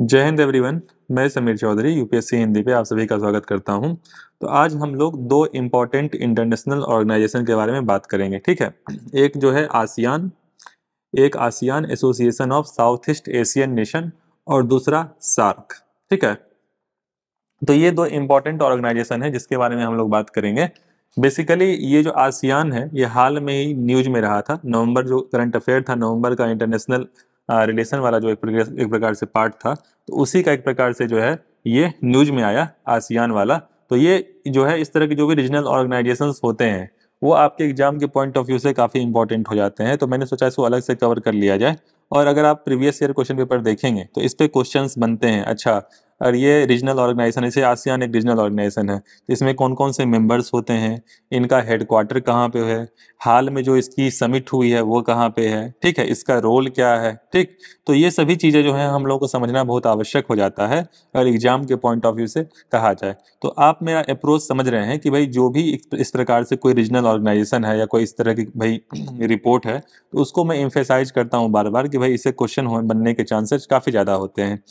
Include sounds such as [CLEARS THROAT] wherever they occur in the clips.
जय हिंद एवरीवन मैं समीर चौधरी यूपीएससी हिंदी पे आप सभी का स्वागत करता हूं तो आज हम लोग दो इम्पॉर्टेंट इंटरनेशनल ऑर्गेनाइजेशन के बारे में बात करेंगे ठीक है एक जो है आसियान एक ASEAN association of South East Asian nation और दूसरा सार्क ठीक है तो ये दो इम्पॉर्टेंट ऑर्गेनाइजेशन है जिसके बारे में हम लोग बात करेंगे बेसिकली ये जो आसियान है ये हाल में ही न्यूज में रहा था नवंबर जो करंट अफेयर था नवंबर का इंटरनेशनल रिलेशन वाला जो एक प्रकार एक प्रकार से पार्ट था तो उसी का एक प्रकार से जो है ये न्यूज में आया आसियान वाला तो ये जो है इस तरह के जो भी रीजनल ऑर्गेनाइजेशन होते हैं वो आपके एग्जाम के पॉइंट ऑफ व्यू से काफ़ी इंपॉर्टेंट हो जाते हैं तो मैंने सोचा इसको अलग से कवर कर लिया जाए और अगर आप प्रीवियस ईयर क्वेश्चन पेपर देखेंगे तो इस पर क्वेश्चन बनते हैं अच्छा और ये रीजनल ऑर्गेनाइजेशन जैसे आसियान एक रीजनल ऑर्गेनाइजेशन है तो इसमें कौन कौन से मेंबर्स होते हैं इनका हेडक्वार्टर कहाँ पे है हाल में जो इसकी समिट हुई है वो कहाँ पे है ठीक है इसका रोल क्या है ठीक तो ये सभी चीज़ें जो है हम लोग को समझना बहुत आवश्यक हो जाता है अगर एग्जाम के पॉइंट ऑफ व्यू से कहा जाए तो आप मेरा अप्रोच समझ रहे हैं कि भाई जो भी इस प्रकार से कोई रीजनल ऑर्गेनाइजेशन है या कोई इस तरह की भाई रिपोर्ट [CLEARS THROAT] है तो उसको मैं इम्फेसाइज करता हूँ बार बार कि भाई इसे क्वेश्चन बनने के चांसेस काफ़ी ज़्यादा होते हैं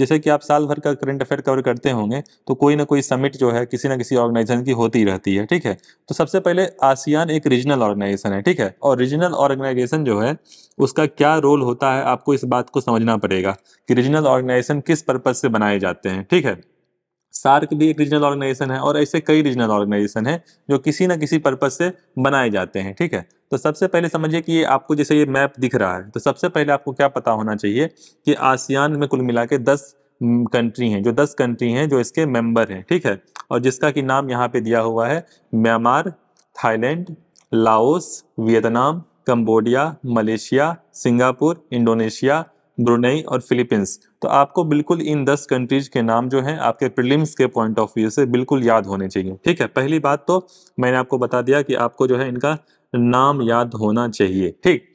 जैसे कि आप साल भर का करंट अफेयर कवर करते होंगे तो कोई ना कोई समिट जो है किसी ना किसी ऑर्गेनाइजेशन की होती रहती है ठीक है तो सबसे पहले आसियान एक रीजनल ऑर्गेनाइजेशन है ठीक है और रीजनल ऑर्गेनाइजेशन जो है उसका क्या रोल होता है आपको इस बात को समझना पड़ेगा कि रीजनल ऑर्गेनाइजेशन किस पर्पज से बनाए जाते हैं ठीक है सार्क भी एक रीजनल ऑर्गेनाइजेशन है और ऐसे कई रीजनल ऑर्गेनाइजेशन हैं जो किसी ना किसी पर्पज से बनाए जाते हैं ठीक है तो सबसे पहले समझिए कि ये आपको जैसे ये मैप दिख रहा है तो सबसे पहले आपको क्या पता होना चाहिए कि आसियान में कुल मिला के दस कंट्री हैं जो दस कंट्री हैं जो इसके मेंबर हैं ठीक है और जिसका कि नाम यहाँ पे दिया हुआ है Myanmar Thailand Laos Vietnam Cambodia Malaysia Singapore Indonesia Brunei और फिलीपींस तो आपको बिल्कुल इन दस कंट्रीज के नाम जो हैं आपके प्रिलिम्स के पॉइंट ऑफ व्यू से बिल्कुल याद होने चाहिए ठीक है पहली बात तो मैंने आपको बता दिया कि आपको जो है इनका नाम याद होना चाहिए ठीक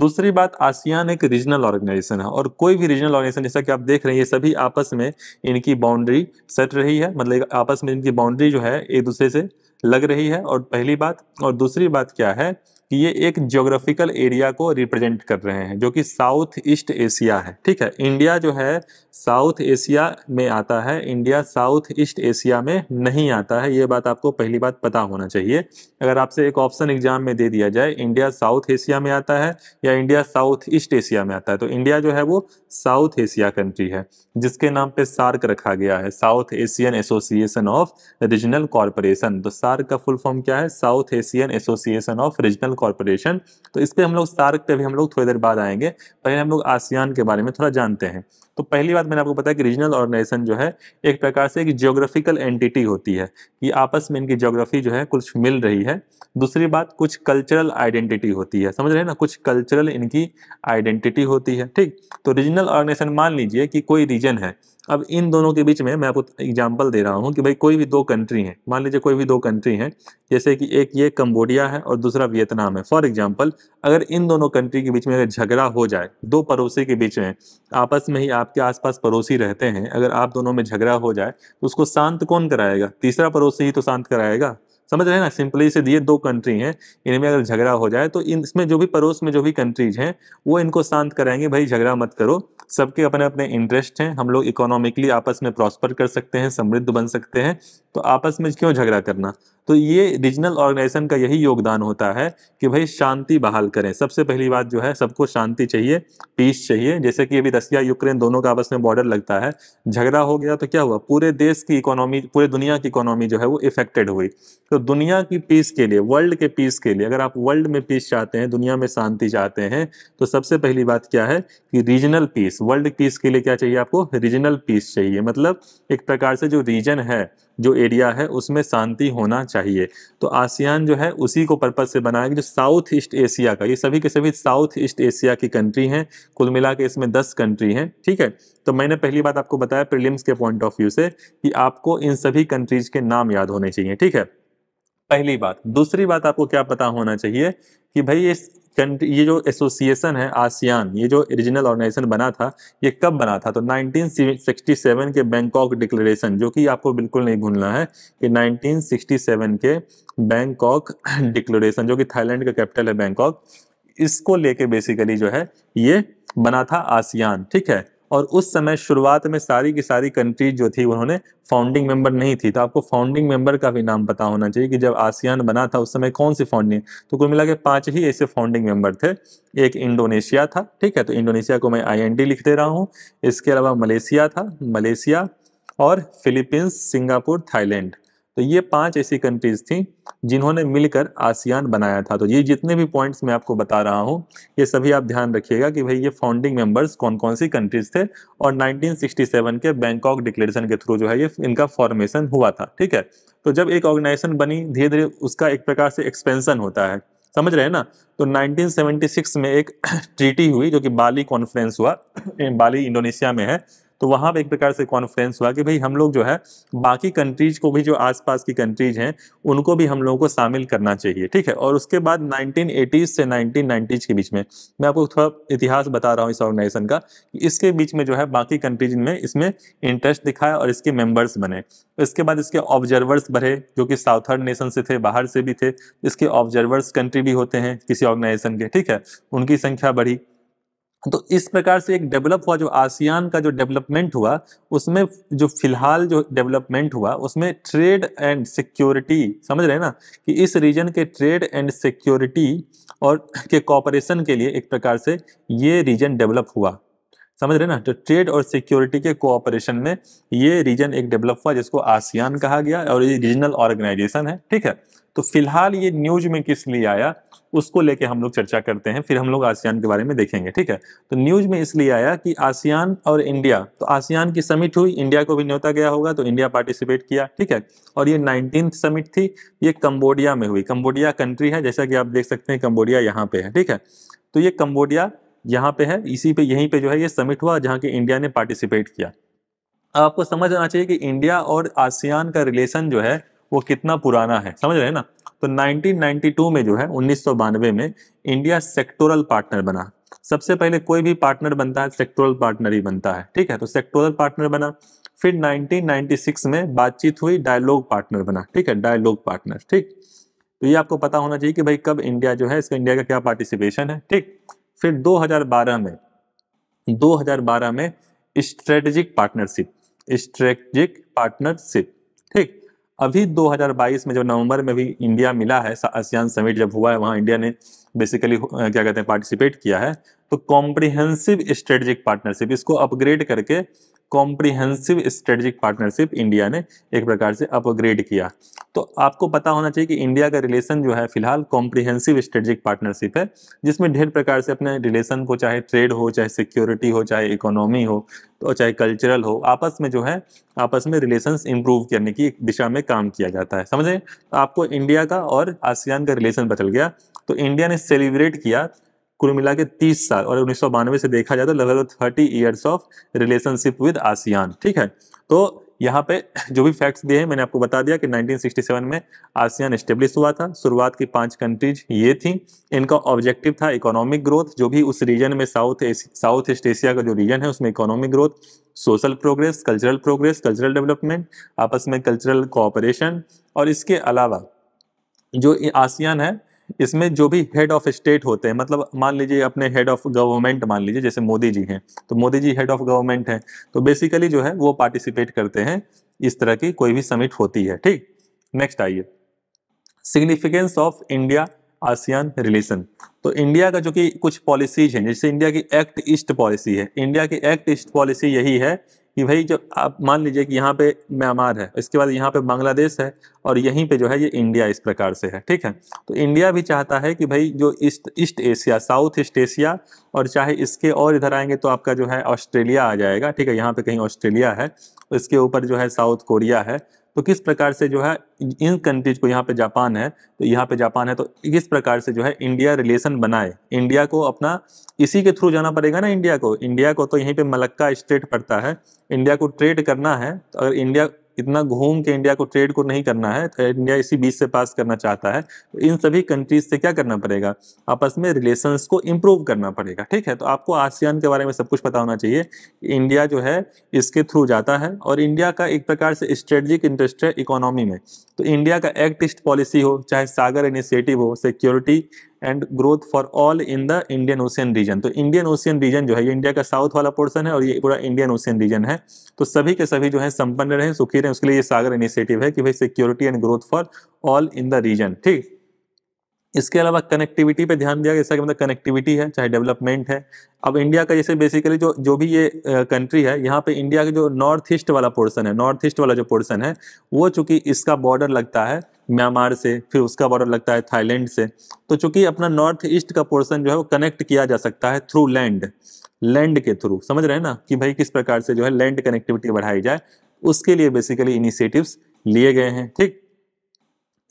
दूसरी बात आसियान एक रीजनल ऑर्गेनाइजेशन है और कोई भी रीजनल ऑर्गेनाइजेशन जैसा कि आप देख रहे हैं ये सभी आपस में इनकी बाउंड्री सेट रही है मतलब आपस में इनकी बाउंड्री जो है एक दूसरे से लग रही है और पहली बात और दूसरी बात क्या है कि ये एक जोग्राफिकल एरिया को रिप्रेजेंट कर रहे हैं जो कि साउथ ईस्ट एशिया है ठीक है इंडिया जो है साउथ एशिया में आता है इंडिया साउथ ईस्ट एशिया में नहीं आता है ये बात आपको पहली बात पता होना चाहिए अगर आपसे एक ऑप्शन एग्जाम में दे दिया जाए इंडिया साउथ एशिया में आता है या इंडिया साउथ ईस्ट एशिया में आता है तो इंडिया जो है वो साउथ एशिया कंट्री है जिसके नाम पे सार्क रखा गया है South Asian association of regional corporation तो सार्क का फुल फॉर्म क्या है South Asian association of regional corporation तो इस पर हम लोग सार्क पे भी हम लोग थोड़ी देर बाद आएंगे पहले हम लोग आसियान के बारे में थोड़ा जानते हैं तो पहली बात मैंने आपको बताया कि रीजनल ऑर्गेनाइजेशन जो है एक प्रकार से एक जियोग्राफिकल एंटिटी होती है कि आपस में इनकी जियोग्राफी जो है कुछ मिल रही है दूसरी बात कुछ कल्चरल आइडेंटिटी होती है समझ रहे हैं ना कुछ कल्चरल इनकी आइडेंटिटी होती है ठीक तो रीजनल ऑर्गेनाइजेशन मान लीजिए कि कोई रीजन है अब इन दोनों के बीच में मैं आपको एग्जाम्पल दे रहा हूँ कि भाई कोई भी दो कंट्री हैं मान लीजिए कोई भी दो कंट्री हैं जैसे कि एक ये कम्बोडिया है और दूसरा वियतनाम है फॉर एग्जाम्पल अगर इन दोनों कंट्री के बीच में अगर झगड़ा हो जाए दो पड़ोसी के बीच में आपस में ही आपके आसपास पड़ोसी रहते हैं अगर आप दोनों में झगड़ा हो जाए तो उसको शांत कौन कराएगा तीसरा पड़ोसी ही तो शांत कराएगा समझ रहे हैं ना सिंपली से दिए दो कंट्री हैं इनमें अगर झगड़ा हो जाए तो इन इसमें जो भी पड़ोस में जो भी कंट्रीज हैं वो इनको शांत कराएंगे भाई झगड़ा मत करो सबके अपने अपने इंटरेस्ट हैं हम लोग इकोनॉमिकली आपस में प्रॉस्पर कर सकते हैं समृद्ध बन सकते हैं तो आपस में क्यों झगड़ा करना तो ये रीजनल ऑर्गेनाइजेशन का यही योगदान होता है कि भाई शांति बहाल करें सबसे पहली बात जो है सबको शांति चाहिए पीस चाहिए जैसे कि अभी रसिया यूक्रेन दोनों का आपस में बॉर्डर लगता है झगड़ा हो गया तो क्या हुआ पूरे देश की इकोनॉमी पूरे दुनिया की इकोनॉमी जो है वो इफेक्टेड हुई तो दुनिया की पीस के लिए वर्ल्ड के पीस के लिए अगर आप वर्ल्ड में पीस चाहते हैं दुनिया में शांति चाहते हैं तो सबसे पहली बात क्या है कि रीजनल पीस वर्ल्ड पीस के लिए क्या चाहिए आपको रीजनल पीस चाहिए मतलब एक प्रकार से जो रीजन है जो एरिया है उसमें शांति होना चाहिए तो आसियान जो है उसी को पर्पज से बनाया जो साउथ ईस्ट एशिया का ये सभी के सभी साउथ ईस्ट एशिया की कंट्री हैं कुल मिला के इसमें दस कंट्री हैं ठीक है तो मैंने पहली बात आपको बताया प्रिलिम्स के पॉइंट ऑफ व्यू से कि आपको इन सभी कंट्रीज के नाम याद होने चाहिए ठीक है पहली बात दूसरी बात आपको क्या पता होना चाहिए कि भाई इस ये जो एसोसिएशन है आसियान ये जो ओरिजिनल ऑर्गेनाइजेशन बना था ये कब बना था तो 1967 के बैंकॉक डिक्लेरेशन जो कि आपको बिल्कुल नहीं भूलना है कि 1967 के बैंकॉक डिक्लेरेशन जो कि थाईलैंड का कैपिटल है बैंकॉक इसको लेके बेसिकली जो है ये बना था आसियान ठीक है और उस समय शुरुआत में सारी की सारी कंट्रीज जो थी उन्होंने फाउंडिंग मेंबर नहीं थी तो आपको फाउंडिंग मेंबर का भी नाम पता होना चाहिए कि जब आसियान बना था उस समय कौन सी फाउंडिंग तो कुल मिला के पाँच ही ऐसे फाउंडिंग मेंबर थे एक इंडोनेशिया था ठीक है तो इंडोनेशिया को मैं आई लिख दे रहा हूँ इसके अलावा मलेशिया था मलेशिया और फिलीपींस सिंगापुर थाईलैंड तो ये पांच ऐसी कंट्रीज थी जिन्होंने मिलकर आसियान बनाया था तो ये जितने भी पॉइंट्स मैं आपको बता रहा हूँ ये सभी आप ध्यान रखिएगा कि भाई ये फाउंडिंग मेंबर्स कौन कौन सी कंट्रीज थे और 1967 के बैंकॉक डिक्लेरेशन के थ्रू जो है ये इनका फॉर्मेशन हुआ था ठीक है तो जब एक ऑर्गेनाइजेशन बनी धीरे धीरे उसका एक प्रकार से एक्सपेंसन होता है समझ रहे हैं ना तो 1976 में एक ट्रीटी [CLEARS THROAT] हुई जो कि बाली कॉन्फ्रेंस हुआ [CLEARS THROAT] बाली इंडोनेशिया में है तो वहाँ पर एक प्रकार से कॉन्फ्रेंस हुआ कि भाई हम लोग जो है बाकी कंट्रीज को भी जो आसपास की कंट्रीज हैं उनको भी हम लोगों को शामिल करना चाहिए ठीक है और उसके बाद नाइनटीन से नाइनटीन के बीच में मैं आपको थोड़ा इतिहास बता रहा हूँ इस ऑर्गेनाइजेशन का इसके बीच में जो है बाकी कंट्रीज में इसमें इंटरेस्ट दिखाया और इसके मेम्बर्स बने इसके बाद इसके ऑब्जर्वर्स बढ़े जो कि साउथर्न नेशन से थे बाहर से भी थे इसके ऑब्जर्वर्स कंट्री भी होते हैं किसी ऑर्गेनाइजेशन के ठीक है उनकी संख्या बढ़ी तो इस प्रकार से एक डेवलप हुआ जो आसियान का जो डेवलपमेंट हुआ उसमें जो फिलहाल जो डेवलपमेंट हुआ उसमें ट्रेड एंड सिक्योरिटी समझ रहे हैं ना कि इस रीजन के ट्रेड एंड सिक्योरिटी और के कॉपरेशन के लिए एक प्रकार से ये रीजन डेवलप हुआ समझ रहे ना तो ट्रेड और सिक्योरिटी के कोऑपरेशन में ये रीजन एक डेवलप हुआ जिसको आसियान कहा गया और ये रीजनल ऑर्गेनाइजेशन है ठीक है तो फिलहाल ये न्यूज में किस लिए आया उसको लेके हम लोग चर्चा करते हैं फिर हम लोग आसियान के बारे में देखेंगे ठीक है तो न्यूज में इसलिए आया कि आसियान और इंडिया तो आसियान की समिट हुई इंडिया को भी न्योता गया होगा तो इंडिया पार्टिसिपेट किया ठीक है और ये नाइनटीन समिट थी ये कम्बोडिया में हुई कम्बोडिया कंट्री है जैसा कि आप देख सकते हैं कम्बोडिया यहाँ पे है ठीक है तो ये कम्बोडिया यहाँ पे है इसी पे यहीं पे जो है ये समिट हुआ जहाँ की इंडिया ने पार्टिसिपेट किया अब आपको समझ आना चाहिए कि इंडिया और आसियान का रिलेशन जो है वो कितना पुराना है समझ रहे हैं ना तो 1992 में जो है उन्नीस में इंडिया सेक्टोरल पार्टनर बना सबसे पहले कोई भी पार्टनर बनता है सेक्टोरल पार्टनर ही बनता है ठीक है तो सेक्टोरल पार्टनर बना फिर 1996 में बातचीत हुई डायलॉग पार्टनर बना ठीक है डायलॉग पार्टनर ठीक तो ये आपको पता होना चाहिए कि भाई कब इंडिया जो है इसका इंडिया का क्या पार्टिसिपेशन है ठीक फिर 2012 में 2012 में स्ट्रेटेजिक पार्टनरशिप स्ट्रेटेजिक पार्टनरशिप ठीक अभी 2022 में जब नवंबर में भी इंडिया मिला है आसियान समिट जब हुआ है वहाँ इंडिया ने बेसिकली क्या कहते हैं पार्टिसिपेट किया है तो कॉम्प्रिहेंसिव स्ट्रेटेजिक पार्टनरशिप इसको अपग्रेड करके कॉम्प्रिहेंसिव स्ट्रेटेजिक पार्टनरशिप इंडिया ने एक प्रकार से अपग्रेड किया तो आपको पता होना चाहिए कि इंडिया का रिलेशन जो है फिलहाल कॉम्प्रिहेंसिव स्ट्रेटेजिक पार्टनरशिप है जिसमें ढेर प्रकार से अपने रिलेशन को चाहे ट्रेड हो चाहे सिक्योरिटी हो चाहे इकोनॉमी हो तो चाहे कल्चरल हो आपस में जो है आपस में रिलेशन इम्प्रूव करने की दिशा में काम किया जाता है समझें आपको इंडिया का और आसियान का रिलेशन बदल गया तो इंडिया ने सेलिब्रेट किया कुल मिला के तीस साल और उन्नीस से देखा जाए तो लगभग thirty years of relationship with ASEAN ठीक है तो यहाँ पे जो भी फैक्ट्स दिए हैं मैंने आपको बता दिया कि 1967 में आसियान स्टेब्लिश हुआ था शुरुआत की पांच कंट्रीज ये थी इनका ऑब्जेक्टिव था इकोनॉमिक ग्रोथ जो भी उस रीजन में साउथ साउथ ईस्ट एशिया का जो रीजन है उसमें economic growth social progress cultural progress cultural development आपस में कल्चरल कोऑपरेशन और इसके अलावा जो आसियान है इसमें जो भी हेड ऑफ स्टेट होते हैं मतलब मान लीजिए अपने हेड ऑफ गवर्नमेंट मान लीजिए जैसे मोदी जी हैं तो Modi ji head of government हैं तो बेसिकली जो है वो पार्टिसिपेट करते हैं इस तरह की कोई भी समिट होती है ठीक नेक्स्ट आइए significance of India ASEAN relation तो इंडिया का जो कि कुछ पॉलिसीज हैं जैसे इंडिया की एक्ट ईस्ट पॉलिसी है इंडिया की एक्ट ईस्ट पॉलिसी यही है कि भाई जो आप मान लीजिए कि यहाँ पे म्यांमार है इसके बाद यहाँ पे बांग्लादेश है और यहीं पे जो है ये इंडिया इस प्रकार से है ठीक है तो इंडिया भी चाहता है कि भाई जो East East Asia South East Asia और चाहे इसके और इधर आएंगे तो आपका जो है ऑस्ट्रेलिया आ जाएगा ठीक है यहाँ पे कहीं ऑस्ट्रेलिया है इसके ऊपर जो है साउथ कोरिया है तो किस प्रकार से जो है इन कंट्रीज को यहाँ पे जापान है तो यहाँ पे जापान है तो किस प्रकार से जो है इंडिया रिलेशन बनाए इंडिया को अपना इसी के थ्रू जाना पड़ेगा ना इंडिया को इंडिया को तो यहीं पे मलक्का स्टेट पड़ता है इंडिया को ट्रेड करना है तो अगर इंडिया इतना घूम के इंडिया को ट्रेड को नहीं करना है तो इंडिया इसी बीच से पास करना चाहता है तो इन सभी कंट्रीज से क्या करना पड़ेगा आपस में रिलेशंस को इम्प्रूव करना पड़ेगा ठीक है तो आपको आसियान के बारे में सब कुछ पता होना चाहिए इंडिया जो है इसके थ्रू जाता है और इंडिया का एक प्रकार से स्ट्रेटजिक इंटरेस्ट है इकोनॉमी में तो इंडिया का एक्ट ईस्ट पॉलिसी हो चाहे सागर इनिशिएटिव हो security and growth for all in the Indian Ocean region तो इंडियन ओशियन रीजन जो है ये इंडिया का साउथ वाला पोर्सन है और ये पूरा इंडियन ओशियन रीजन है तो सभी के सभी जो है संपन्न रहे सुखी रहे उसके लिए ये सागर इनिशिएटिव है कि भाई security and growth for all in the region ठीक इसके अलावा कनेक्टिविटी पे ध्यान दिया इसका मतलब कनेक्टिविटी है चाहे डेवलपमेंट है अब इंडिया का जैसे बेसिकली जो जो भी ये कंट्री है यहाँ पे इंडिया के जो नॉर्थ ईस्ट वाला पोर्सन है नॉर्थ ईस्ट वाला जो पोर्सन है वो चूंकि इसका बॉर्डर लगता है म्यांमार से फिर उसका बॉर्डर लगता है थाईलैंड से तो चूंकि अपना नॉर्थ ईस्ट का पोर्सन जो है वो कनेक्ट किया जा सकता है थ्रू लैंड लैंड के थ्रू समझ रहे हैं ना कि भाई किस प्रकार से जो है लैंड कनेक्टिविटी बढ़ाई जाए उसके लिए बेसिकली इनिशिएटिव्स लिए गए हैं ठीक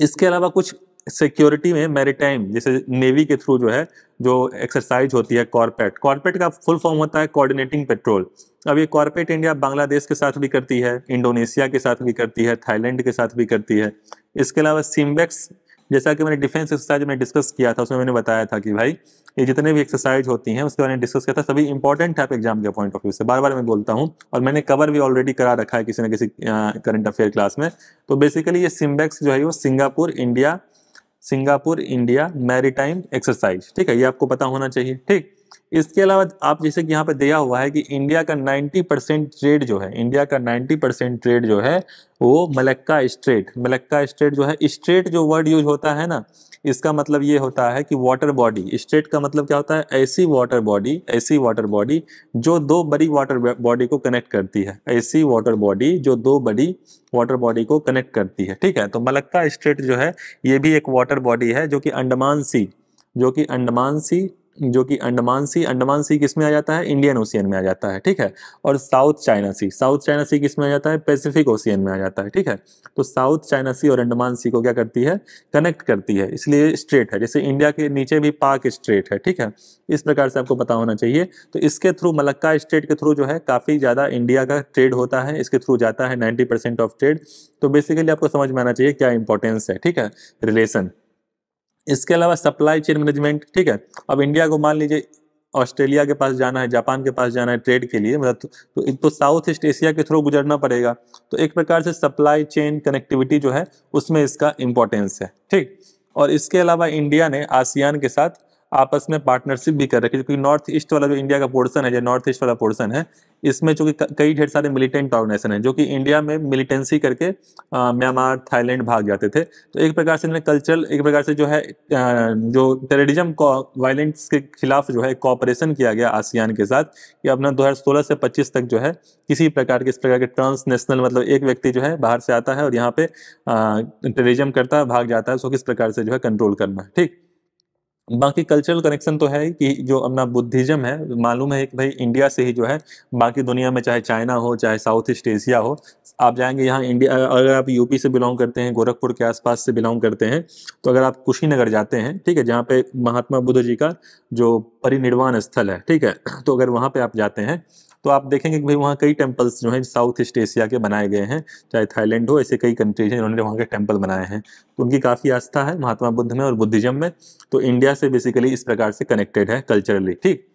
इसके अलावा कुछ सिक्योरिटी में मैरिटाइम जैसे नेवी के थ्रू जो है जो एक्सरसाइज होती है कॉर्पेट कॉर्पेट का फुल फॉर्म होता है कोऑर्डिनेटिंग पेट्रोल अब ये कॉर्पेट इंडिया बांग्लादेश के साथ भी करती है इंडोनेशिया के साथ भी करती है थाईलैंड के साथ भी करती है इसके अलावा सिम्बेक्स जैसा कि मैंने डिफेंस एक्सरसाइज में डिस्कस किया था उसमें मैंने बताया था कि भाई ये जितने भी एक्सरसाइज होती हैं उसके बारे में डिस्कस किया था सभी इंपॉर्टेंट है एग्जाम के पॉइंट ऑफ व्यू से बार बार मैं बोलता हूँ और मैंने कवर भी ऑलरेडी करा रखा है किसी न किसी करंट अफेयर क्लास में तो बेसिकली ये सिम्बेक्स जो है वो Singapore India Singapore India maritime exercise ठीक है ये आपको पता होना चाहिए ठीक इसके अलावा आप जैसे कि यहाँ पे दिया हुआ है कि इंडिया का 90 परसेंट ट्रेड जो है इंडिया का 90 परसेंट ट्रेड जो है वो मलक्का स्ट्रेट मलक्का स्ट्रेट जो है स्ट्रेट जो वर्ड यूज होता है ना इसका मतलब ये होता है कि वाटर बॉडी स्ट्रेट का मतलब क्या होता है ऐसी वाटर बॉडी ऐसी वाटर बॉडी जो दो बड़ी वाटर बॉडी को कनेक्ट करती है ऐसी वाटर बॉडी जो दो बड़ी वाटर बॉडी को कनेक्ट करती है ठीक है तो मलक्का स्ट्रेट जो है ये भी एक वाटर बॉडी है जो कि अंडमान सी जो कि अंडमान सी जो कि अंडमान सी अंडमान सी किस में आ जाता है इंडियन ओशियन में आ जाता है ठीक है और South China Sea South China Sea किस में आ जाता है पैसिफिक ओशियन में आ जाता है ठीक है तो साउथ चाइना सी और अंडमान सी को क्या करती है कनेक्ट करती है इसलिए स्ट्रेट है जैसे इंडिया के नीचे भी पाक स्ट्रेट है ठीक है इस प्रकार से आपको पता होना चाहिए तो इसके थ्रू मलक्का स्ट्रेट के थ्रू जो है काफ़ी ज़्यादा इंडिया का ट्रेड होता है इसके थ्रू जाता है नाइन्टी ऑफ ट्रेड तो बेसिकली आपको समझ में आना चाहिए क्या इंपॉर्टेंस है ठीक है रिलेशन इसके अलावा सप्लाई चेन मैनेजमेंट ठीक है अब इंडिया को मान लीजिए ऑस्ट्रेलिया के पास जाना है जापान के पास जाना है ट्रेड के लिए मतलब तो तो, तो साउथ ईस्ट एशिया के थ्रू गुजरना पड़ेगा तो एक प्रकार से सप्लाई चेन कनेक्टिविटी जो है उसमें इसका इम्पोर्टेंस है ठीक और इसके अलावा इंडिया ने आसियान के साथ आपस में पार्टनरशिप भी कर रखी क्योंकि नॉर्थ ईस्ट वाला जो इंडिया का पोर्सन है जो नॉर्थ ईस्ट वाला पोर्सन है इसमें चूंकि कई ढेर सारे मिलिटेंट ऑर्गेनाइजेशन है जो कि इंडिया में मिलिटेंसी करके म्यांमार थाईलैंड भाग जाते थे तो एक प्रकार से इन्होंने कल्चरल एक प्रकार से जो है जो टेररिज्म वायलेंस के खिलाफ जो है कॉपरेशन किया गया आसियान के साथ कि अपना दो से पच्चीस तक जो है किसी प्रकार के इस प्रकार के ट्रांस नेशनल मतलब एक व्यक्ति जो है बाहर से आता है और यहाँ पे टेररिज्म करता है भाग जाता है उसको किस प्रकार से जो है कंट्रोल करना है ठीक बाकी कल्चरल कनेक्शन तो है कि जो अपना बुद्धिज्म है मालूम है कि भाई इंडिया से ही जो है बाकी दुनिया में चाहे चाइना हो चाहे साउथ ईस्ट एशिया हो आप जाएंगे यहाँ इंडिया अगर आप यूपी से बिलोंग करते हैं गोरखपुर के आसपास से बिलोंग करते हैं तो अगर आप कुशीनगर जाते हैं ठीक है जहाँ पे महात्मा बुद्ध जी का जो परिनिर्वाण स्थल है ठीक है तो अगर वहाँ पर आप जाते हैं तो आप देखेंगे कि भाई वहाँ कई टेम्पल्स जो हैं साउथ ईस्ट एशिया के बनाए गए हैं चाहे थाईलैंड हो ऐसे कई कंट्रीज हैं इन्होंने वहाँ के टेम्पल बनाए हैं तो उनकी काफ़ी आस्था है महात्मा बुद्ध में और बुद्धिज्म में तो इंडिया से बेसिकली इस प्रकार से कनेक्टेड है कल्चरली ठीक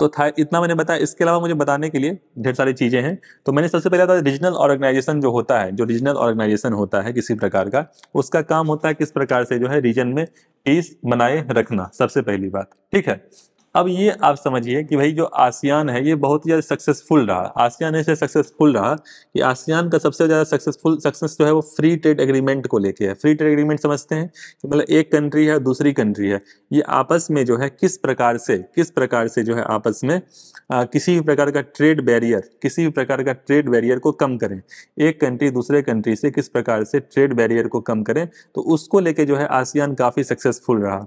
तो था इतना मैंने बताया इसके अलावा मुझे बताने के लिए ढेर सारी चीज़ें हैं तो मैंने सबसे पहले था रीजनल ऑर्गेनाइजेशन जो होता है जो रीजनल ऑर्गेनाइजेशन होता है किसी प्रकार का उसका काम होता है किस प्रकार से जो है रीजन में पीस बनाए रखना सबसे पहली बात ठीक है अब ये आप समझिए कि भाई जो आसियान है ये बहुत ही ज़्यादा सक्सेसफुल रहा आसियान ऐसे सक्सेसफुल रहा कि आसियान का सबसे ज़्यादा सक्सेसफुल सक्सेस जो है वो फ्री ट्रेड एग्रीमेंट को लेके है फ्री ट्रेड एग्रीमेंट समझते हैं कि मतलब एक कंट्री है दूसरी कंट्री है ये आपस में जो है किस प्रकार से किस प्रकार से जो है आपस में आ, किसी भी प्रकार का ट्रेड बैरियर किसी भी प्रकार का ट्रेड बैरियर को कम करें एक कंट्री दूसरे कंट्री से किस प्रकार से ट्रेड बैरियर को कम करें तो उसको लेके जो है आसियान काफ़ी सक्सेसफुल रहा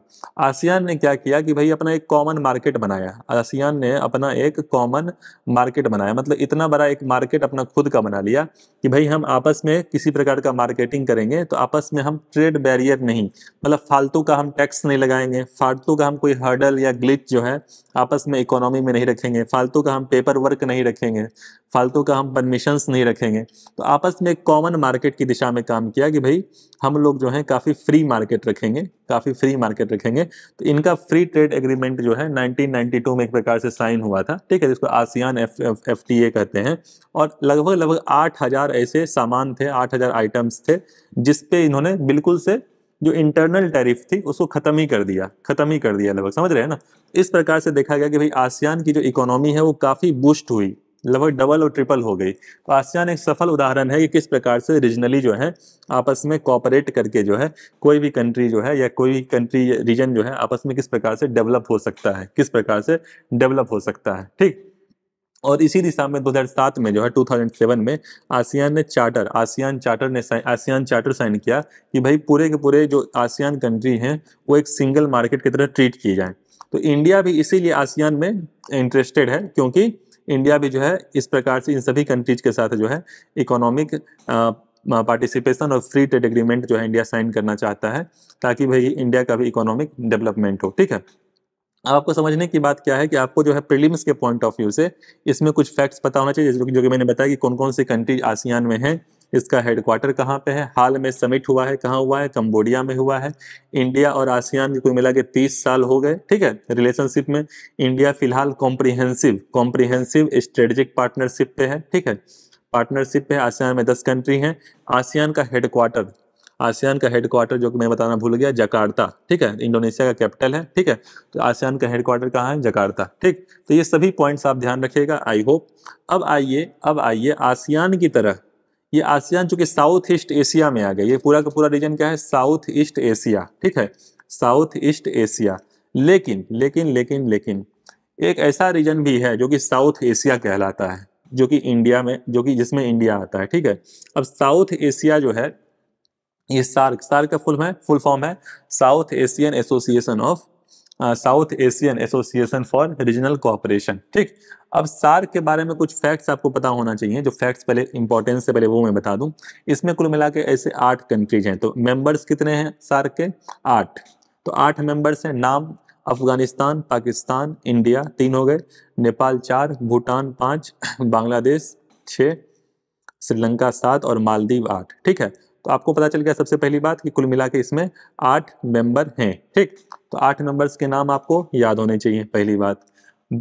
आसियान ने क्या किया कि भाई अपना एक कॉमन मार्केट बनाया आसियान ने अपना एक कॉमन मार्केट बनाया मतलब इतना बड़ा एक मार्केट अपना खुद का बना लिया कि भाई हम आपस में किसी प्रकार का मार्केटिंग करेंगे तो आपस में हम ट्रेड बैरियर नहीं मतलब फालतू का हम टैक्स नहीं लगाएंगे फालतू का हम कोई हर्डल या ग्लिच जो है आपस में इकोनॉमी में नहीं रखेंगे फालतू का हम पेपर वर्क नहीं रखेंगे फालतू का हम परमिशंस नहीं रखेंगे तो आपस में एक कॉमन मार्केट की दिशा में काम किया कि भाई हम लोग जो है काफ़ी फ्री मार्केट रखेंगे काफ़ी फ्री मार्केट रखेंगे तो इनका फ्री ट्रेड एग्रीमेंट जो है 1992 में एक प्रकार से साइन हुआ था ठीक है जिसको ASEAN F F T A कहते हैं और लगभग लगभग आठ हज़ार ऐसे सामान थे आठ हज़ार आइटम्स थे जिसपे इन्होंने बिल्कुल से जो इंटरनल टैरिफ थी उसको ख़त्म ही कर दिया ख़त्म ही कर दिया लगभग समझ रहे हैं ना इस प्रकार से देखा गया कि भाई आसियान की जो इकोनॉमी है वो काफ़ी बूस्ट हुई लगभग मतलब डबल और ट्रिपल हो गई तो आसियान एक सफल उदाहरण है कि किस प्रकार से रीजनली जो है आपस में कॉपरेट करके जो है कोई भी कंट्री जो है या कोई भी कंट्री रीजन जो है आपस में किस प्रकार से डेवलप हो सकता है किस प्रकार से डेवलप हो सकता है ठीक और इसी दिशा में 2007 में जो है 2007 में आसियान ने चार्टर आसियान चार्टर ने आसियान चार्टर साइन किया कि भाई पूरे के पूरे जो आसियान कंट्री हैं वो एक सिंगल मार्केट की तरह ट्रीट किए जाएं तो इंडिया भी इसीलिए आसियान में इंटरेस्टेड है क्योंकि इंडिया भी जो है इस प्रकार से इन सभी कंट्रीज के साथ जो है इकोनॉमिक पार्टिसिपेशन और फ्री ट्रेड एग्रीमेंट जो है इंडिया साइन करना चाहता है ताकि भाई इंडिया का भी इकोनॉमिक डेवलपमेंट हो ठीक है अब आपको समझने की बात क्या है कि आपको जो है प्रीलिम्स के पॉइंट ऑफ व्यू से इसमें कुछ फैक्ट्स पता होना चाहिए जो कि मैंने बताया कि कौन कौन सी कंट्री आसियान में हैं इसका हेडक्वार्टर कहाँ पे है हाल में समिट हुआ है कहाँ हुआ है कंबोडिया में हुआ है इंडिया और आसियान के कुल मिला के तीस साल हो गए ठीक है रिलेशनशिप में इंडिया फिलहाल कॉम्प्रिहेंसिव कॉम्प्रिहेंसिव स्ट्रेटेजिक पार्टनरशिप पे है ठीक है पार्टनरशिप पे आसियान में दस कंट्री हैं आसियान का हेडक्वार्टर आसियान का हेडक्वार्टर जो कि मैं बताना भूल गया जकार्ता ठीक है इंडोनेशिया का कैपिटल है ठीक है तो आसियान का हेडक्वार्टर कहाँ है जकार्ता ठीक तो ये सभी पॉइंट्स आप ध्यान रखिएगा आई होप अब आइए अब आइए आसियान की तरह ये आसियान चूंकि साउथ ईस्ट एशिया में आ गया ये पूरा का पूरा रीजन क्या है साउथ ईस्ट एशिया ठीक है साउथ ईस्ट एशिया लेकिन लेकिन लेकिन लेकिन एक ऐसा रीजन भी है जो कि साउथ एशिया कहलाता है जो कि इंडिया में जो कि जिसमें इंडिया आता है ठीक है अब साउथ एशिया जो है ये सार्क सार्क का फुल है फुल फॉर्म है South Asian association of South Asian association for regional cooperation ठीक अब सार के बारे में कुछ फैक्ट्स आपको पता होना चाहिए जो फैक्ट्स पहले इंपॉर्टेंस से पहले वो मैं बता दूं इसमें कुल मिला के ऐसे आठ कंट्रीज हैं तो मेंबर्स कितने हैं सार के आठ तो आठ मेंबर्स हैं नाम अफगानिस्तान पाकिस्तान इंडिया तीन हो गए नेपाल चार भूटान पाँच बांग्लादेश छः श्रीलंका सात और मालदीव आठ ठीक है तो आपको पता चल गया सबसे पहली बात कि कुल मिला के इसमें आठ मेंबर हैं ठीक तो आठ मेंबर्स के नाम आपको याद होने चाहिए पहली बात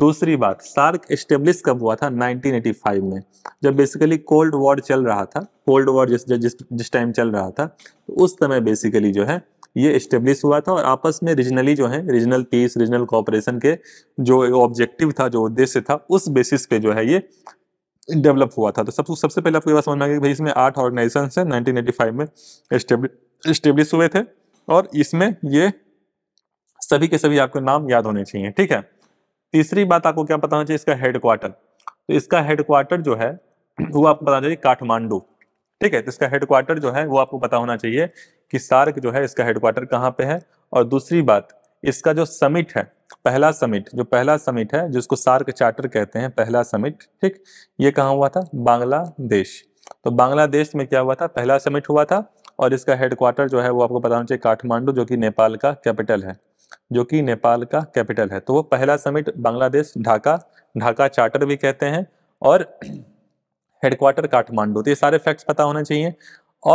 दूसरी बात सार्क एस्टेब्लिश कब हुआ था 1985 में जब बेसिकली कोल्ड वॉर चल रहा था कोल्ड वॉर जिस जिस जिस टाइम चल रहा था तो उस समय बेसिकली जो है ये इस्टेब्लिश हुआ था और आपस में रीजनली जो है रीजनल पीस रीजनल कॉपरेशन के जो ऑब्जेक्टिव था जो उद्देश्य था उस बेसिस पे जो है ये डेवलप हुआ था तो सब सबसे पहले आपको ये बात समझ में आ गई भाई इसमें आठ ऑर्गेनाइजेशन है नाइनटीन में इस्टेब्लिश हुए थे और इसमें ये सभी के सभी आपके नाम याद होने चाहिए ठीक है तीसरी बात आपको क्या पता होना चाहिए इसका हेडक्वार्टर तो इसका हेडक्वार्टर जो है वो आपको पता चाहिए काठमांडू ठीक है तो इसका हेडक्वार्टर जो है वो आपको पता होना चाहिए कि सार्क जो है इसका हेडक्वार्टर कहाँ पे है और दूसरी बात इसका जो समिट है पहला समिट जो पहला समिट है जिसको सार्क चार्टर कहते हैं पहला समिट ठीक ये कहाँ हुआ था बांग्लादेश तो बांग्लादेश में क्या हुआ था पहला समिट हुआ था और इसका हेडक्वार्टर जो है वो आपको पता होना चाहिए काठमांडू जो कि नेपाल का कैपिटल है जो कि नेपाल का कैपिटल है तो वो पहला समिट बांग्लादेश ढाका ढाका चार्टर भी कहते हैं और हेडक्वार्टर काठमांडू तो ये सारे फैक्ट्स पता होना चाहिए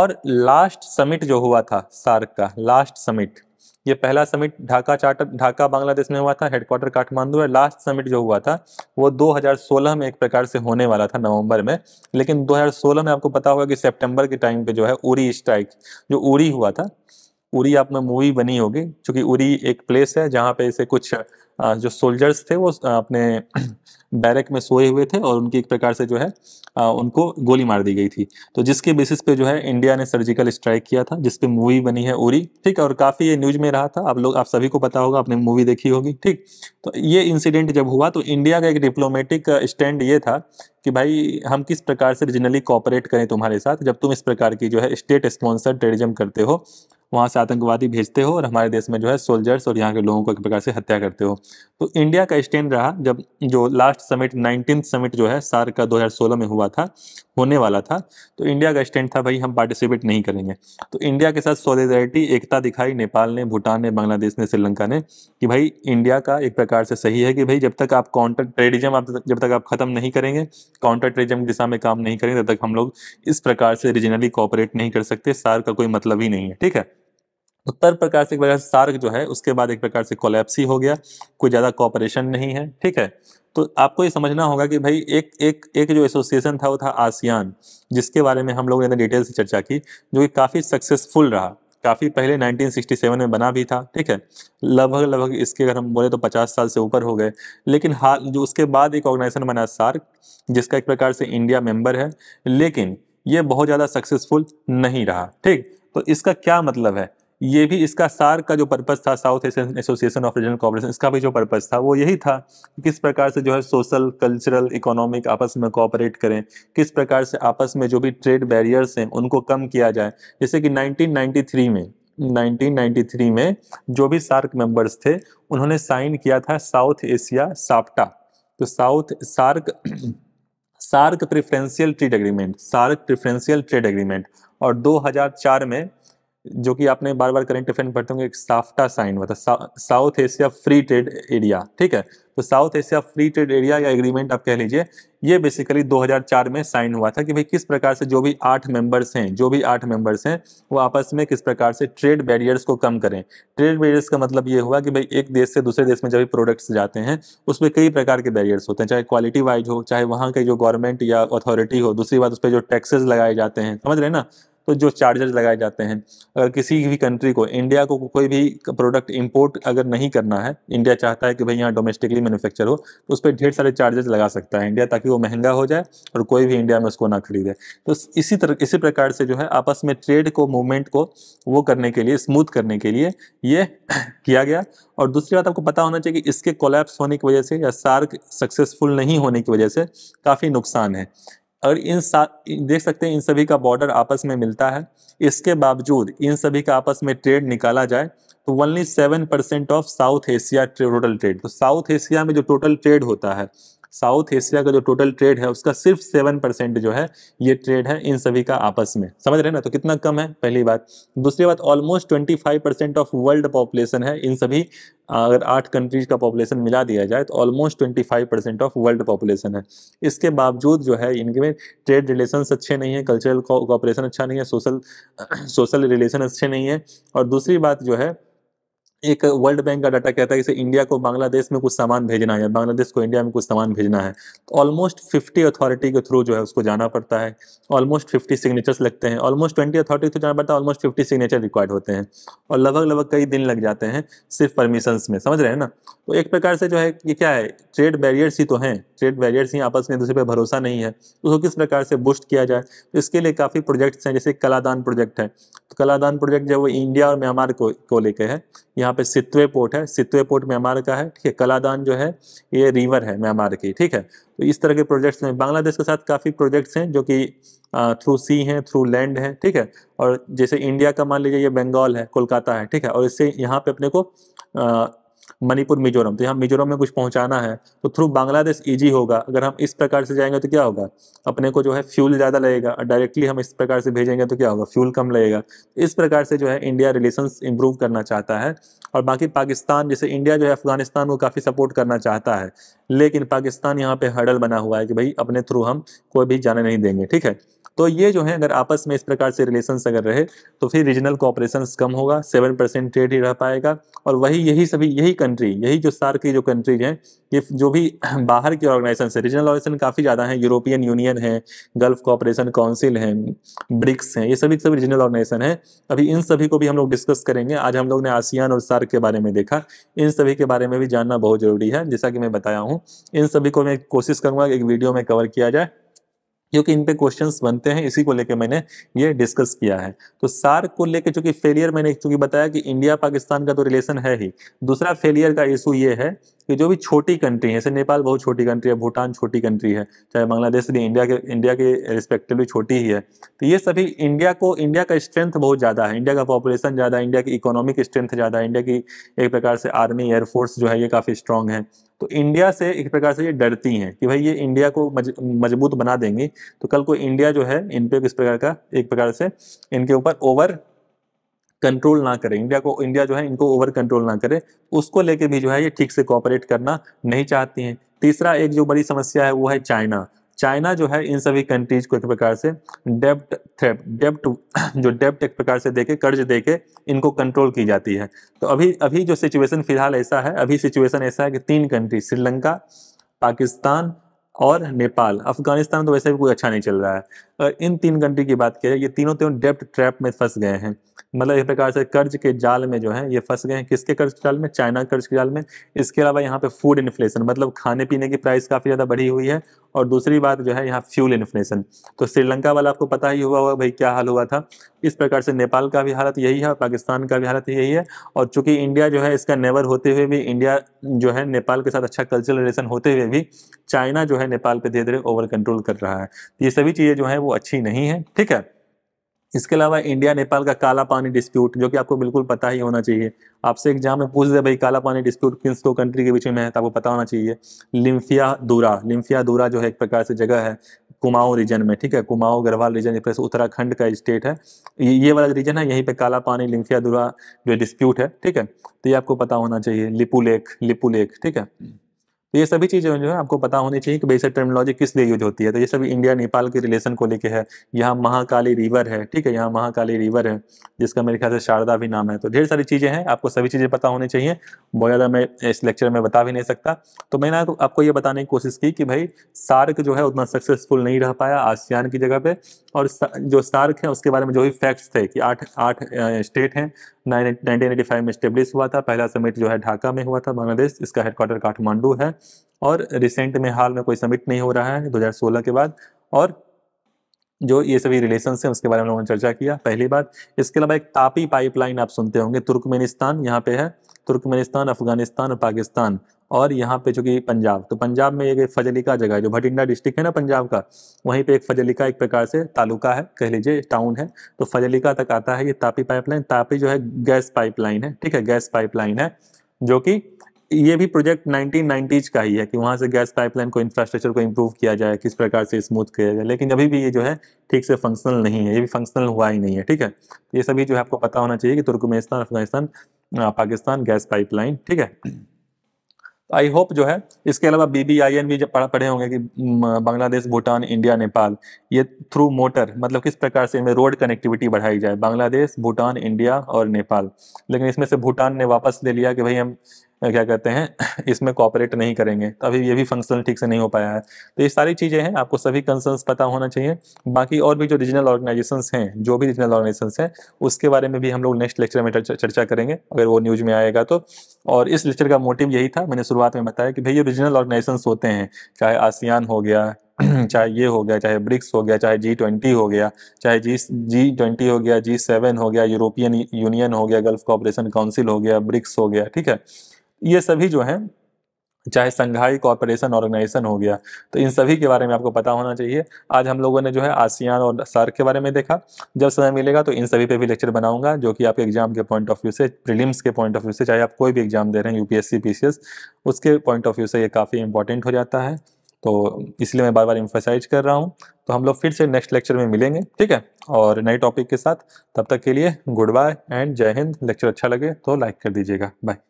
और लास्ट समिट जो हुआ था सार्क का लास्ट समिट ये पहला समिट ढाका चार्टर ढाका बांग्लादेश में हुआ था हेडक्वार्टर काठमांडू है लास्ट समिट जो हुआ था वो 2016 में एक प्रकार से होने वाला था नवंबर में लेकिन 2016 में आपको पता होगा कि सितंबर के टाइम पे जो है उरी स्ट्राइक जो उरी हुआ था उरी आप में मूवी बनी होगी क्योंकि उरी एक प्लेस है जहाँ पे इसे कुछ जो सोल्जर्स थे वो अपने बैरक [CLEARS THROAT] में सोए हुए थे और उनकी एक प्रकार से जो है उनको गोली मार दी गई थी तो जिसके बेसिस पे जो है इंडिया ने सर्जिकल स्ट्राइक किया था जिसपे मूवी बनी है उरी ठीक और काफ़ी ये न्यूज में रहा था आप लोग आप सभी को पता होगा आपने मूवी देखी होगी ठीक तो ये इंसिडेंट जब हुआ तो इंडिया का एक डिप्लोमेटिक स्टैंड ये था कि भाई हम किस प्रकार से रिजनली कॉपरेट करें तुम्हारे साथ जब तुम इस प्रकार की जो है स्टेट स्पॉन्सर टेरिज्म करते हो वहाँ से आतंकवादी भेजते हो और हमारे देश में जो है सोल्जर्स और यहाँ के लोगों को एक प्रकार से हत्या करते हो तो इंडिया का स्टैंड रहा जब जो लास्ट समिट नाइनटीन समिट जो है सार का 2016 में हुआ था होने वाला था तो इंडिया का स्टैंड था भाई हम पार्टिसिपेट नहीं करेंगे तो इंडिया के साथ सॉलिडरिटी एकता दिखाई नेपाल ने भूटान ने बांग्लादेश ने श्रीलंका ने कि भाई इंडिया का एक प्रकार से सही है कि भाई जब तक आप काउंटर ट्रेडिज्म आप जब तक आप ख़त्म नहीं करेंगे काउंटर ट्रेडिज्म की दिशा में काम नहीं करेंगे तब तक हम लोग इस प्रकार से रीजनली कॉपरेट नहीं कर सकते सार का कोई मतलब ही नहीं है ठीक है उत्तर तो प्रकार से एक प्रकार से सार्क जो है उसके बाद एक प्रकार से कोलेप्स ही हो गया कोई ज़्यादा कॉपरेशन नहीं है ठीक है तो आपको ये समझना होगा कि भाई एक एक एक जो एसोसिएशन था वो था आसियान जिसके बारे में हम लोगों ने डिटेल से चर्चा की जो कि काफ़ी सक्सेसफुल रहा काफ़ी पहले 1967 में बना भी था ठीक है लगभग लगभग इसके अगर हम बोले तो 50 साल से ऊपर हो गए लेकिन हाल जो उसके बाद एक ऑर्गेनाइजेशन बना सार्क जिसका एक प्रकार से इंडिया मेंबर है लेकिन ये बहुत ज़्यादा सक्सेसफुल नहीं रहा ठीक तो इसका क्या मतलब है ये भी इसका सार का जो पर्पज़ था South Asian association of regional cooperation इसका भी जो पर्पज़ था वो यही था कि किस प्रकार से जो है सोशल कल्चरल इकोनॉमिक आपस में कॉपरेट करें किस प्रकार से आपस में जो भी ट्रेड बैरियर्स हैं उनको कम किया जाए जैसे कि 1993 में 1993 में जो भी सार्क मेंबर्स थे उन्होंने साइन किया था साउथ एशिया साप्टा तो South SAARC SAARC preferential trade agreement SAARC preferential trade agreement और 2004 में जो कि आपने बार बार करंट अफेयर पढ़ते होंगे एक साफ्टा साइन हुआ मतलब था South Asia free trade area ठीक है तो South Asia free trade area या एग्रीमेंट आप कह लीजिए ये बेसिकली 2004 में साइन हुआ था कि भाई किस प्रकार से जो भी आठ मेंबर्स हैं जो भी आठ मेंबर्स हैं वो आपस में किस प्रकार से ट्रेड बैरियर्स को कम करें ट्रेड बैरियर्स का मतलब ये हुआ कि भाई एक देश से दूसरे देश में जब भी प्रोडक्ट्स जाते हैं उसमें कई प्रकार के बैरियर्स होते हैं चाहे क्वालिटी वाइज हो चाहे वहाँ के जो गवर्नमेंट या अथॉरिटी हो दूसरी बात उस पर जो टैक्सेज लगाए जाते हैं समझ रहे ना तो जो चार्जेज लगाए जाते हैं अगर किसी भी कंट्री को इंडिया को कोई भी प्रोडक्ट इम्पोर्ट अगर नहीं करना है इंडिया चाहता है कि भाई यहाँ डोमेस्टिकली मैन्युफैक्चर हो तो उस पर ढेर सारे चार्जेज लगा सकता है इंडिया ताकि वो महंगा हो जाए और कोई भी इंडिया में उसको ना खरीदे तो इसी तरह इसी प्रकार से जो है आपस में ट्रेड को मूवमेंट को वो करने के लिए स्मूथ करने के लिए ये [CLEARS THROAT] किया गया और दूसरी बात आपको पता होना चाहिए कि इसके कोलैप्स होने की वजह से या सार्क सक्सेसफुल नहीं होने की वजह से काफ़ी नुकसान है और इन देख सकते हैं इन सभी का बॉर्डर आपस में मिलता है इसके बावजूद इन सभी का आपस में ट्रेड निकाला जाए तो only seven percent of South Asia total trade तो साउथ एशिया में जो टोटल ट्रेड होता है साउथ एशिया का जो टोटल ट्रेड है उसका सिर्फ सेवन परसेंट जो है ये ट्रेड है इन सभी का आपस में समझ रहे ना तो कितना कम है पहली बात दूसरी बात almost twenty five percent of world population है इन सभी अगर आठ कंट्रीज का पॉपुलेशन मिला दिया जाए तो almost twenty five percent of world population है इसके बावजूद जो है इनके ट्रेड रिलेशन अच्छे नहीं है कल्चरल कोऑपरेशन अच्छा नहीं है सोशल सोशल रिलेशन अच्छे नहीं है और दूसरी बात जो है एक वर्ल्ड बैंक का डाटा कहता है कि इंडिया को बांग्लादेश में कुछ सामान भेजना है या बांग्लादेश को इंडिया में कुछ सामान भेजना है तो ऑलमोस्ट 50 अथॉरिटी के थ्रू जो है उसको जाना पड़ता है ऑलमोस्ट 50 सिग्नेचर्स लगते हैं ऑलमोस्ट 20 अथॉरिटी को जाना पड़ता है ऑलमोस्ट फिफ्टी सिग्नेचर रिक्वायर्ड होते हैं और लगभग लगभग कई दिन लग जाते हैं सिर्फ परमिशंस में समझ रहे हैं ना तो एक प्रकार से जो है ये क्या है ट्रेड बैरियर्स ही तो हैं ट्रेड बैरियर्स ही आपस में दूसरे पर भरोसा नहीं है उसको किस प्रकार से बूस्ट किया जाए तो इसके लिए काफ़ी प्रोजेक्ट्स हैं जैसे कलादान प्रोजेक्ट है तो कलादान प्रोजेक्ट जो है वो इंडिया और म्यांमार को, को लेकर है यहाँ यहाँ पे सितवे पोर्ट है सितवे पोर्ट म्यांमार का है ठीक है कलादान जो है ये रिवर है म्यांमार की ठीक है तो इस तरह के प्रोजेक्ट्स में बांग्लादेश के साथ काफ़ी प्रोजेक्ट्स हैं जो कि थ्रू सी हैं थ्रू लैंड है ठीक है और जैसे इंडिया का मान लीजिए ये बंगाल है कोलकाता है ठीक है और इससे यहाँ पे अपने को मणिपुर मिजोरम तो यहाँ मिजोरम में कुछ पहुँचाना है तो थ्रू बांग्लादेश ईजी होगा अगर हम इस प्रकार से जाएंगे तो क्या होगा अपने को जो है फ्यूल ज़्यादा लगेगा डायरेक्टली हम इस प्रकार से भेजेंगे तो क्या होगा फ्यूल कम लगेगा इस प्रकार से जो है इंडिया रिलेशंस इम्प्रूव करना चाहता है और बाकी पाकिस्तान जैसे इंडिया जो है अफगानिस्तान को काफ़ी सपोर्ट करना चाहता है लेकिन पाकिस्तान यहाँ पर हडल बना हुआ है कि भाई अपने थ्रू हम कोई भी जाने नहीं देंगे ठीक है तो ये जो है अगर आपस में इस प्रकार से रिलेशंस अगर रहे तो फिर रीजनल कॉपरेशन कम होगा सेवन परसेंट ट्रेड ही रह पाएगा और वही यही सभी यही कंट्री यही जो सार्क की जो कंट्रीज हैं ये जो भी [CLEARS THROAT] बाहर की ऑर्गेनाइजेशन है रीजनल ऑर्गेनाइजेशन काफ़ी ज़्यादा हैं यूरोपियन यूनियन है गल्फ कॉपरेशन काउंसिल हैं ब्रिक्स हैं ये सभी सभी रीजनल ऑर्गेनाइजेशन हैं अभी इन सभी को भी हम लोग डिस्कस करेंगे आज हम लोग ने आसियान और सार्क के बारे में देखा इन सभी के बारे में भी जानना बहुत ज़रूरी है जैसा कि मैं बताया हूँ इन सभी को मैं कोशिश करूँगा एक वीडियो में कवर किया जाए जो कि इन पे क्वेश्चंस बनते हैं इसी को लेके मैंने ये डिस्कस किया है तो सार को लेके चूंकि फेलियर मैंने चूंकि बताया कि इंडिया पाकिस्तान का तो रिलेशन है ही दूसरा फेलियर का इशू ये है कि जो भी छोटी कंट्री है जैसे नेपाल बहुत छोटी कंट्री है भूटान छोटी कंट्री है चाहे बांग्लादेश भी इंडिया के इंडिया के रिस्पेक्टिवली छोटी ही है तो ये सभी इंडिया को इंडिया का स्ट्रेंथ बहुत ज़्यादा है इंडिया का पॉपुलेशन ज़्यादा है इंडिया की इकोनॉमिक स्ट्रेंथ ज़्यादा है इंडिया की एक प्रकार से आर्मी एयरफोर्स जो है ये काफ़ी स्ट्रांग है तो इंडिया से एक प्रकार से ये डरती हैं कि भाई ये इंडिया को मज, मजबूत बना देंगी तो कल को इंडिया जो है इन पर किस प्रकार का एक प्रकार से इनके ऊपर ओवर कंट्रोल ना करें इंडिया को इंडिया जो है इनको ओवर कंट्रोल ना करे उसको लेके भी जो है ये ठीक से कॉपरेट करना नहीं चाहती हैं तीसरा एक जो बड़ी समस्या है वो है चाइना चाइना जो है इन सभी कंट्रीज को एक प्रकार से डेप्ट थ्रेप डेप्ट जो डेप्ट एक प्रकार से देके कर्ज देके इनको कंट्रोल की जाती है तो अभी अभी जो सिचुएशन फिलहाल ऐसा है अभी सिचुएशन ऐसा है कि तीन कंट्री श्रीलंका पाकिस्तान और नेपाल अफगानिस्तान तो वैसे भी कोई अच्छा नहीं चल रहा है इन तीन कंट्री की बात करें ये तीनों तीनों डेप्ट ट्रैप में फंस गए हैं मतलब एक प्रकार से कर्ज के जाल में जो है ये फंस गए हैं किसके कर्ज के जाल में चाइना कर्ज के जाल में इसके अलावा यहाँ पे फूड इन्फ्लेशन मतलब खाने पीने की प्राइस काफ़ी ज़्यादा बढ़ी हुई है और दूसरी बात जो है यहाँ फ्यूल इन्फ्लेशन तो श्रीलंका वाला आपको पता ही हुआ हुआ भाई क्या हाल हुआ था इस प्रकार से नेपाल का भी हालत यही है और पाकिस्तान का भी हालत यही है और चूंकि इंडिया जो है इसका नेवर होते हुए भी इंडिया जो है नेपाल के साथ अच्छा कल्चरल रिलेशन होते हुए भी चाइना जो है नेपाल पर धीरे धीरे ओवर कंट्रोल कर रहा है ये सभी चीज़ें जो हैं वो अच्छी नहीं है ठीक है इसके अलावा इंडिया नेपाल का काला पानी डिस्प्यूट जो कि आपको बिल्कुल पता ही होना चाहिए आपसे एग्जाम में पूछ दे भाई काला पानी डिस्प्यूट किन दो कंट्री के बीच में है तो आपको पता होना चाहिए लिम्फिया दूरा लिम्फिया दूरा जो है एक प्रकार से जगह है कुमाऊं रीजन में ठीक है कुमाऊं गढ़वाल रीजन एक उत्तराखंड का स्टेट है ये वाला रीजन है यहीं पर काला पानी लिम्फिया दूरा जो डिस्प्यूट है ठीक है तो ये आपको पता होना चाहिए लिपू लेक लिपू लेक ठीक है तो ये सभी चीज़ें जो है आपको पता होनी चाहिए कि भाई सर टर्मिनोलॉजी किस लिए यूज होती है तो ये सभी इंडिया नेपाल के रिलेशन को लेके है यहाँ महाकाली रिवर है ठीक है यहाँ महाकाली रिवर है जिसका मेरे ख्याल से शारदा भी नाम है तो ढेर सारी चीज़ें हैं आपको सभी चीज़ें पता होनी चाहिए बहुत ज़्यादा मैं इस लेक्चर में बता भी नहीं सकता तो मैंने आपको ये बताने की कोशिश की कि भाई सार्क जो है उतना सक्सेसफुल नहीं रह पाया आसियान की जगह पर और जो सार्क है उसके बारे में जो भी फैक्ट्स थे कि आठ आठ स्टेट हैं नाइनटीन में स्टेब्लिश हुआ था पहला समिट जो है ढाका में हुआ था बांग्लादेश इसका हेडक्वार्टर काठमांडू है और रिसेंट में हाल में कोई समिट नहीं हो रहा है 2016 के बाद और जो ये सभी रिलेशन है उसके बारे में लोगों ने चर्चा किया पहली बात इसके अलावा एक तापी पाइपलाइन आप सुनते होंगे तुर्कमेनिस्तान यहाँ पे है तुर्कमेनिस्तान अफगानिस्तान और पाकिस्तान और यहाँ पे जो कि पंजाब तो पंजाब में एक फजलिका जगह है जो भटिंडा डिस्ट्रिक्ट है ना पंजाब का वहीं पे एक फजलिका एक प्रकार से तालुका है कह लीजिए टाउन है तो फजलिका तक आता है ये तापी पाइपलाइन तापी जो है गैस पाइपलाइन है ठीक है गैस पाइपलाइन है जो कि ये भी प्रोजेक्ट 1990s का ही है कि वहाँ से गैस पाइपलाइन को इंफ्रास्ट्रक्चर को इम्प्रूव किया जाए किस प्रकार से स्मूथ किया जाए लेकिन अभी भी ये जो है ठीक से फंक्शनल नहीं है ये भी फंक्शनल हुआ ही नहीं है ठीक है ये सभी जो है आपको पता होना चाहिए कि Turkmenistan Afghanistan Pakistan gas pipeline ठीक है आई होप जो है इसके अलावा बी बी आई एन भी जब पढ़े होंगे कि बांग्लादेश भूटान इंडिया नेपाल ये थ्रू मोटर मतलब किस प्रकार से इनमें रोड कनेक्टिविटी बढ़ाई जाए बांग्लादेश भूटान इंडिया और नेपाल लेकिन इसमें से भूटान ने वापस ले लिया कि भाई हम क्या कहते हैं इसमें कॉपरेट नहीं करेंगे तो अभी ये भी फंक्शन ठीक से नहीं हो पाया है तो ये सारी चीज़ें हैं आपको सभी कंसर्न्स पता होना चाहिए बाकी और भी जो रीजनल ऑर्गेनाइजेशंस हैं जो भी रीजनल ऑर्गेनाइजेशंस हैं उसके बारे में भी हम लोग नेक्स्ट लेक्चर में चर्चा करेंगे अगर वो न्यूज़ में आएगा तो और इस लेक्चर का मोटिव यही था मैंने शुरुआत में बताया कि भाई जो रीजनल ऑर्गेनाइजेशंस होते हैं चाहे आसियान हो गया [CLEARS THROAT] चाहे ये हो गया चाहे ब्रिक्स हो गया चाहे जी ट्वेंटी हो गया चाहे जी जी ट्वेंटी हो गया जी सेवन हो गया यूरोपियन यूनियन हो गया गल्फ कॉपरेशन काउंसिल हो गया ब्रिक्स हो गया ठीक है ये सभी जो हैं चाहे संघाई कॉरपोरेशन ऑर्गेनाइजेशन हो गया तो इन सभी के बारे में आपको पता होना चाहिए आज हम लोगों ने जो है आसियान और सार्क के बारे में देखा जब समय मिलेगा तो इन सभी पे भी लेक्चर बनाऊंगा जो कि आपके एग्जाम के पॉइंट ऑफ व्यू से प्रीलिम्स के पॉइंट ऑफ व्यू से चाहे आप कोई भी एग्जाम दे रहे हैं यूपीएससी पी उसके पॉइंट ऑफ व्यू से ये काफ़ी इंपॉर्टेंट हो जाता है तो इसलिए मैं बार बार इम्फोसाइज कर रहा हूँ तो हम लोग फिर से नेक्स्ट लेक्चर में मिलेंगे ठीक है और नए टॉपिक के साथ तब तक के लिए गुड बाय एंड जय हिंद लेक्चर अच्छा लगे तो लाइक कर दीजिएगा बाय